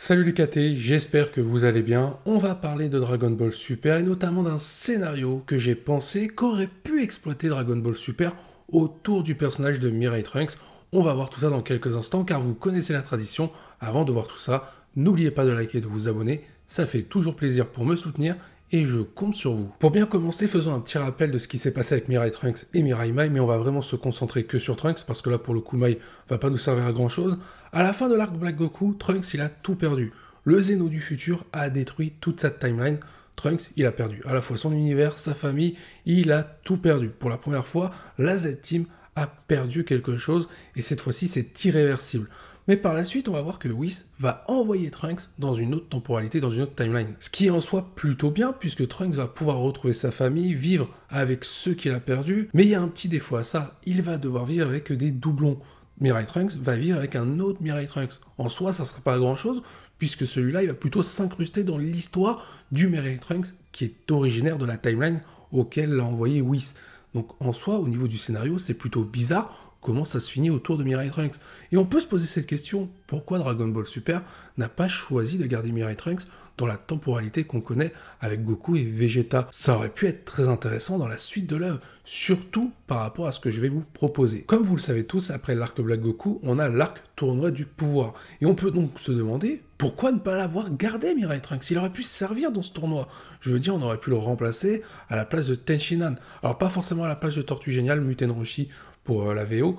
Salut les KT, j'espère que vous allez bien. On va parler de Dragon Ball Super et notamment d'un scénario que j'ai pensé qu'aurait pu exploiter Dragon Ball Super autour du personnage de Mirai Trunks. On va voir tout ça dans quelques instants car vous connaissez la tradition. Avant de voir tout ça, n'oubliez pas de liker et de vous abonner. Ça fait toujours plaisir pour me soutenir et je compte sur vous. Pour bien commencer, faisons un petit rappel de ce qui s'est passé avec Mirai Trunks et Mirai Mai, mais on va vraiment se concentrer que sur Trunks parce que là pour le coup Mai va pas nous servir à grand chose. À la fin de l'arc Black Goku, Trunks il a tout perdu. Le Zeno du futur a détruit toute sa timeline. Trunks, il a perdu à la fois son univers, sa famille, il a tout perdu. Pour la première fois, la Z-Team a perdu quelque chose et cette fois-ci c'est irréversible. Mais par la suite, on va voir que Whis va envoyer Trunks dans une autre temporalité, dans une autre timeline. Ce qui est en soi plutôt bien, puisque Trunks va pouvoir retrouver sa famille, vivre avec ceux qu'il a perdus. Mais il y a un petit défaut à ça, il va devoir vivre avec des doublons. Mirai Trunks va vivre avec un autre Mirai Trunks. En soi, ça ne sera pas grand-chose, puisque celui-là, il va plutôt s'incruster dans l'histoire du Mirai Trunks, qui est originaire de la timeline auquel l'a envoyé Whis. Donc en soi, au niveau du scénario, c'est plutôt bizarre, Comment ça se finit autour de Mirai Trunks Et on peut se poser cette question pourquoi Dragon Ball Super n'a pas choisi de garder Mirai Trunks dans la temporalité qu'on connaît avec Goku et Vegeta. Ça aurait pu être très intéressant dans la suite de l'œuvre, surtout par rapport à ce que je vais vous proposer. Comme vous le savez tous, après l'arc Black Goku, on a l'arc tournoi du pouvoir. Et on peut donc se demander pourquoi ne pas l'avoir gardé Mirai Trunks Il aurait pu servir dans ce tournoi. Je veux dire, on aurait pu le remplacer à la place de Tenshinhan. Alors pas forcément à la place de Tortue Géniale, Muten Roshi pour euh, la VO,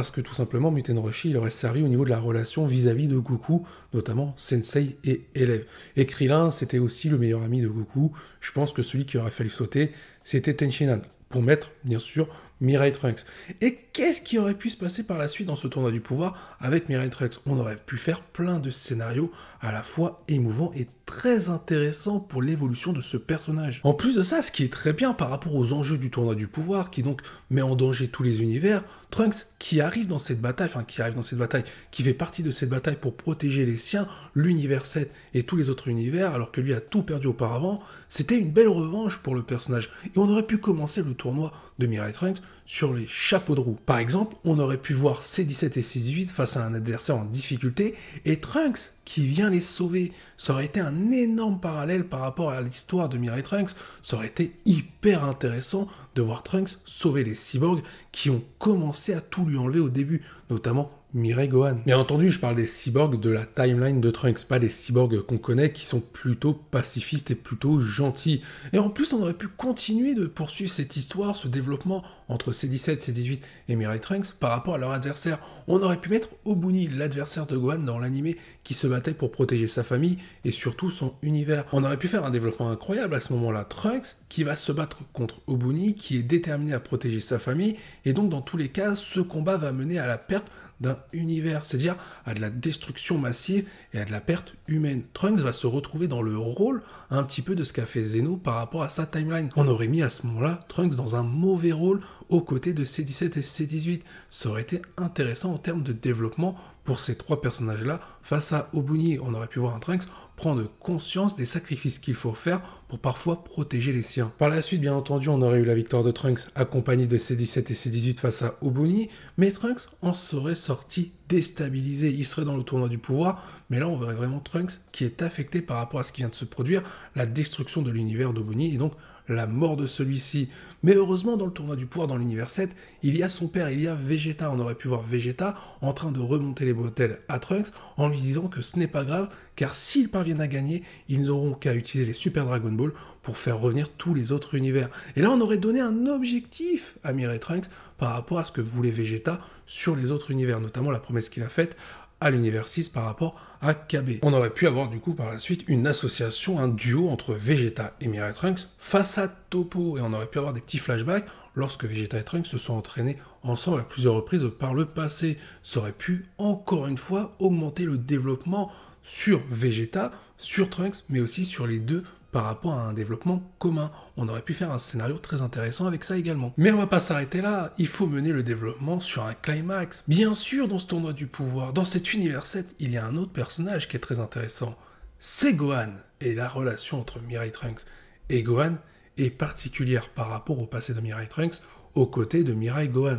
parce que tout simplement Roshi, il aurait servi au niveau de la relation vis-à-vis de Goku, notamment sensei et élève. Et c'était aussi le meilleur ami de Goku. Je pense que celui qui aurait fallu sauter, c'était Tenshinhan, pour mettre, bien sûr, Mirai Trunks. Et qu'est-ce qui aurait pu se passer par la suite dans ce tournoi du pouvoir avec Mirai Trunks On aurait pu faire plein de scénarios à la fois émouvants et très intéressant pour l'évolution de ce personnage. En plus de ça, ce qui est très bien par rapport aux enjeux du tournoi du pouvoir, qui donc met en danger tous les univers, Trunks qui arrive dans cette bataille, enfin qui arrive dans cette bataille, qui fait partie de cette bataille pour protéger les siens, l'univers 7 et tous les autres univers, alors que lui a tout perdu auparavant, c'était une belle revanche pour le personnage. Et on aurait pu commencer le tournoi de Mirai Trunks sur les chapeaux de roue. Par exemple, on aurait pu voir C17 et C18 face à un adversaire en difficulté et Trunks qui vient les sauver. Ça aurait été un énorme parallèle par rapport à l'histoire de Mirai Trunks. Ça aurait été hyper intéressant de voir Trunks sauver les cyborgs qui ont commencé à tout lui enlever au début, notamment Mireille Gohan. Bien entendu, je parle des cyborgs de la timeline de Trunks, pas des cyborgs qu'on connaît qui sont plutôt pacifistes et plutôt gentils. Et en plus, on aurait pu continuer de poursuivre cette histoire, ce développement entre C17, C18 et Mireille Trunks par rapport à leur adversaire. On aurait pu mettre Obuni, l'adversaire de Gohan dans l'animé, qui se battait pour protéger sa famille et surtout son univers. On aurait pu faire un développement incroyable à ce moment-là. Trunks qui va se battre contre Obuni, qui est déterminé à protéger sa famille, et donc dans tous les cas, ce combat va mener à la perte d'un univers, c'est-à-dire à de la destruction massive et à de la perte humaine. Trunks va se retrouver dans le rôle un petit peu de ce qu'a fait Zeno par rapport à sa timeline. On aurait mis à ce moment-là Trunks dans un mauvais rôle aux côtés de C17 et C18. Ça aurait été intéressant en termes de développement pour ces trois personnages-là face à Obuni. On aurait pu voir un Trunks prendre conscience des sacrifices qu'il faut faire pour parfois protéger les siens. Par la suite, bien entendu, on aurait eu la victoire de Trunks accompagné de C17 et C18 face à Obuni, mais Trunks en serait sorti déstabilisé, il serait dans le tournoi du pouvoir, mais là on verrait vraiment Trunks qui est affecté par rapport à ce qui vient de se produire, la destruction de l'univers d'Obuni et donc la mort de celui-ci. Mais heureusement, dans le tournoi du pouvoir, dans l'univers 7, il y a son père, il y a Vegeta. On aurait pu voir Vegeta en train de remonter les bretelles à Trunks en lui disant que ce n'est pas grave, car s'ils parviennent à gagner, ils n'auront qu'à utiliser les Super Dragon Ball pour faire revenir tous les autres univers. Et là, on aurait donné un objectif à et Trunks par rapport à ce que voulait Vegeta sur les autres univers, notamment la promesse qu'il a faite à l'univers 6 par rapport à KB. On aurait pu avoir du coup par la suite une association, un duo entre Vegeta et Mirai Trunks face à Topo, et on aurait pu avoir des petits flashbacks lorsque Vegeta et Trunks se sont entraînés ensemble à plusieurs reprises par le passé. Ça aurait pu encore une fois augmenter le développement sur Vegeta, sur Trunks, mais aussi sur les deux par rapport à un développement commun. On aurait pu faire un scénario très intéressant avec ça également. Mais on va pas s'arrêter là, il faut mener le développement sur un climax. Bien sûr, dans ce tournoi du pouvoir, dans cet univers 7, il y a un autre personnage qui est très intéressant. C'est Gohan et la relation entre Mirai Trunks et Gohan est particulière par rapport au passé de Mirai Trunks aux côtés de Mirai Gohan.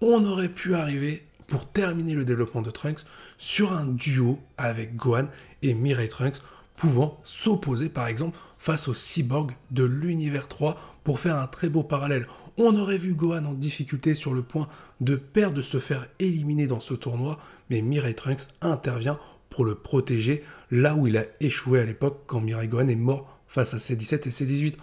On aurait pu arriver pour terminer le développement de Trunks sur un duo avec Gohan et Mirai Trunks pouvant s'opposer par exemple face au cyborg de l'univers 3 pour faire un très beau parallèle. On aurait vu Gohan en difficulté sur le point de perdre, de se faire éliminer dans ce tournoi, mais Mirai Trunks intervient pour le protéger là où il a échoué à l'époque quand Mirai Gohan est mort face à C17 et C18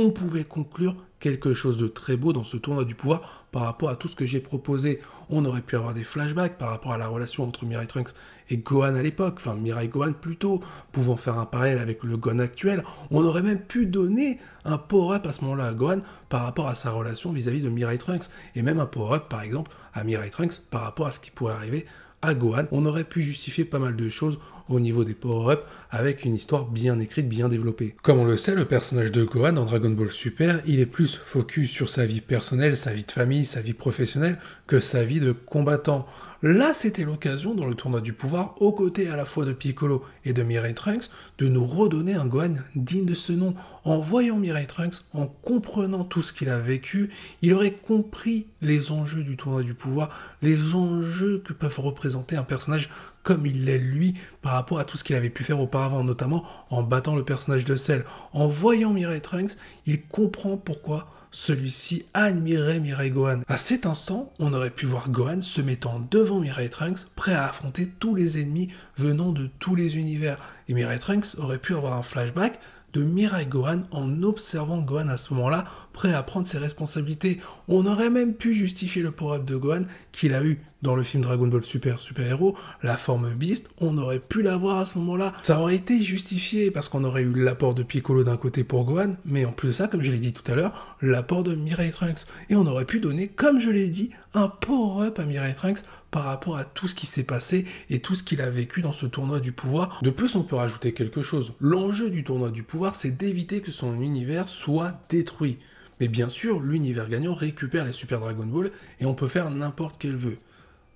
on pouvait conclure quelque chose de très beau dans ce tournoi du pouvoir par rapport à tout ce que j'ai proposé. On aurait pu avoir des flashbacks par rapport à la relation entre Mirai Trunks et Gohan à l'époque, enfin Mirai Gohan plutôt, pouvant faire un parallèle avec le Gohan actuel. On aurait même pu donner un power-up à ce moment-là à Gohan par rapport à sa relation vis-à-vis -vis de Mirai Trunks, et même un power-up par exemple à Mirai Trunks par rapport à ce qui pourrait arriver à Gohan. On aurait pu justifier pas mal de choses au niveau des power-ups avec une histoire bien écrite, bien développée. Comme on le sait, le personnage de Gohan dans Dragon Ball Super, il est plus focus sur sa vie personnelle, sa vie de famille, sa vie professionnelle que sa vie de combattant. Là, c'était l'occasion dans le tournoi du pouvoir, aux côtés à la fois de Piccolo et de Mirai Trunks, de nous redonner un Gohan digne de ce nom. En voyant Mirai Trunks, en comprenant tout ce qu'il a vécu, il aurait compris les enjeux du tournoi du pouvoir, les enjeux que peuvent représenter un personnage comme il l'est lui par rapport à tout ce qu'il avait pu faire auparavant, notamment en battant le personnage de Cell. En voyant Mirai Trunks, il comprend pourquoi celui-ci admirait Mirai Gohan. À cet instant, on aurait pu voir Gohan se mettant devant Mirai Trunks, prêt à affronter tous les ennemis venant de tous les univers. Et Mirai Trunks aurait pu avoir un flashback de Mirai Gohan en observant Gohan à ce moment-là, prêt à prendre ses responsabilités. On aurait même pu justifier le power-up de Gohan qu'il a eu dans le film Dragon Ball Super Super Hero, la forme Beast, on aurait pu l'avoir à ce moment-là. Ça aurait été justifié parce qu'on aurait eu l'apport de Piccolo d'un côté pour Gohan, mais en plus de ça, comme je l'ai dit tout à l'heure, l'apport de Mirai Trunks. Et on aurait pu donner, comme je l'ai dit, un power-up à Mirai Trunks par rapport à tout ce qui s'est passé et tout ce qu'il a vécu dans ce tournoi du pouvoir. De plus, on peut rajouter quelque chose. L'enjeu du tournoi du pouvoir, c'est d'éviter que son univers soit détruit. Mais bien sûr, l'univers gagnant récupère les Super Dragon Ball et on peut faire n'importe qu'elle veut.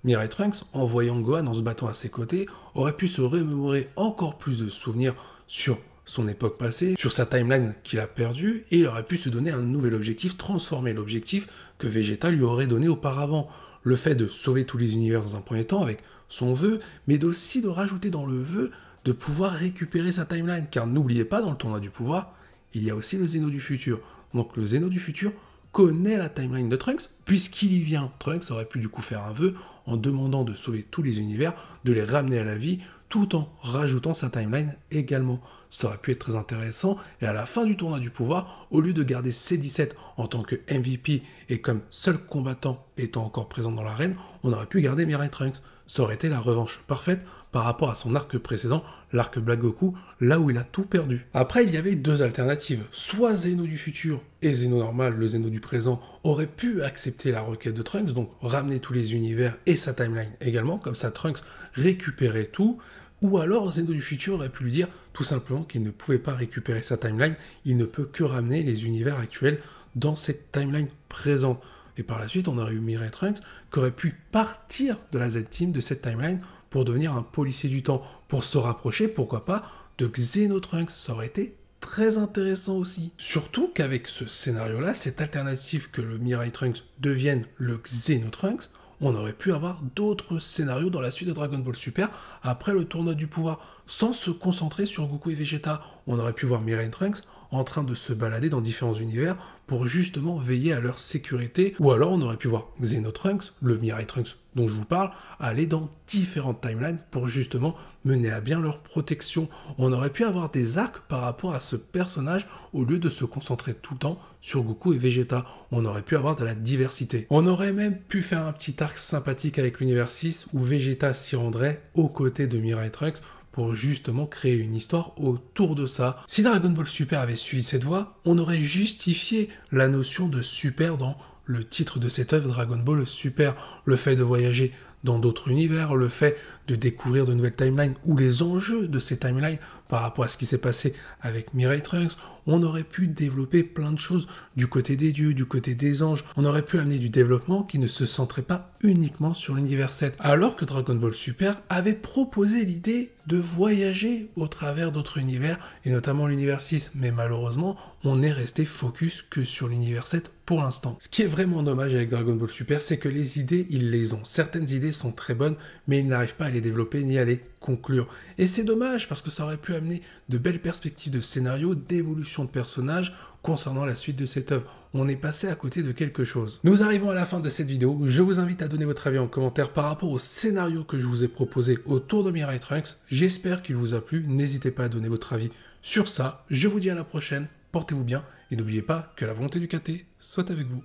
Mirai Trunks, en voyant Gohan en se battant à ses côtés, aurait pu se remémorer encore plus de souvenirs sur son époque passée, sur sa timeline qu'il a perdue, et il aurait pu se donner un nouvel objectif, transformer l'objectif que Vegeta lui aurait donné auparavant le fait de sauver tous les univers dans un premier temps avec son vœu, mais aussi de rajouter dans le vœu de pouvoir récupérer sa timeline, car n'oubliez pas, dans le tournoi du pouvoir, il y a aussi le Zeno du futur. Donc le Zeno du futur connaît la timeline de Trunks, puisqu'il y vient. Trunks aurait pu du coup faire un vœu en demandant de sauver tous les univers, de les ramener à la vie, tout en rajoutant sa timeline également. Ça aurait pu être très intéressant, et à la fin du tournoi du pouvoir, au lieu de garder C17 en tant que MVP et comme seul combattant étant encore présent dans l'arène, on aurait pu garder Mirai Trunks. Ça aurait été la revanche parfaite par rapport à son arc précédent, l'arc Black Goku, là où il a tout perdu. Après, il y avait deux alternatives. Soit Zeno du futur et Zeno normal, le Zeno du présent, aurait pu accepter la requête de Trunks, donc ramener tous les univers et sa timeline également, comme ça Trunks récupérait tout, ou alors Zeno du futur aurait pu lui dire tout simplement qu'il ne pouvait pas récupérer sa timeline, il ne peut que ramener les univers actuels dans cette timeline présente. Et par la suite, on aurait eu Mirai Trunks qui aurait pu partir de la Z-Team, de cette timeline, pour devenir un policier du temps, pour se rapprocher, pourquoi pas, de Xenotrunks. Ça aurait été très intéressant aussi. Surtout qu'avec ce scénario-là, cette alternative que le Mirai Trunks devienne le Xenotrunks, on aurait pu avoir d'autres scénarios dans la suite de Dragon Ball Super après le tournoi du pouvoir, sans se concentrer sur Goku et Vegeta. On aurait pu voir Mirai Trunks en train de se balader dans différents univers pour justement veiller à leur sécurité. Ou alors on aurait pu voir Xenotrunks, le Mirai Trunks dont je vous parle, aller dans différentes timelines pour justement mener à bien leur protection. On aurait pu avoir des arcs par rapport à ce personnage au lieu de se concentrer tout le temps sur Goku et Vegeta. On aurait pu avoir de la diversité. On aurait même pu faire un petit arc sympathique avec l'univers 6 où Vegeta s'y rendrait aux côtés de Mirai Trunks pour justement créer une histoire autour de ça. Si Dragon Ball Super avait suivi cette voie, on aurait justifié la notion de super dans le titre de cette œuvre Dragon Ball Super, le fait de voyager dans d'autres univers, le fait de découvrir de nouvelles timelines ou les enjeux de ces timelines par rapport à ce qui s'est passé avec Mirai Trunks on aurait pu développer plein de choses du côté des dieux, du côté des anges, on aurait pu amener du développement qui ne se centrait pas uniquement sur l'univers 7, alors que Dragon Ball Super avait proposé l'idée de voyager au travers d'autres univers, et notamment l'univers 6, mais malheureusement, on est resté focus que sur l'univers 7 pour l'instant. Ce qui est vraiment dommage avec Dragon Ball Super, c'est que les idées, ils les ont. Certaines idées sont très bonnes, mais ils n'arrivent pas à les développer ni à les conclure. Et c'est dommage parce que ça aurait pu amener de belles perspectives de scénario, d'évolution de personnages concernant la suite de cette œuvre. On est passé à côté de quelque chose. Nous arrivons à la fin de cette vidéo. Je vous invite à donner votre avis en commentaire par rapport au scénario que je vous ai proposé autour de Mirai Trunks. J'espère qu'il vous a plu. N'hésitez pas à donner votre avis sur ça. Je vous dis à la prochaine. Portez-vous bien et n'oubliez pas que la volonté du KT soit avec vous.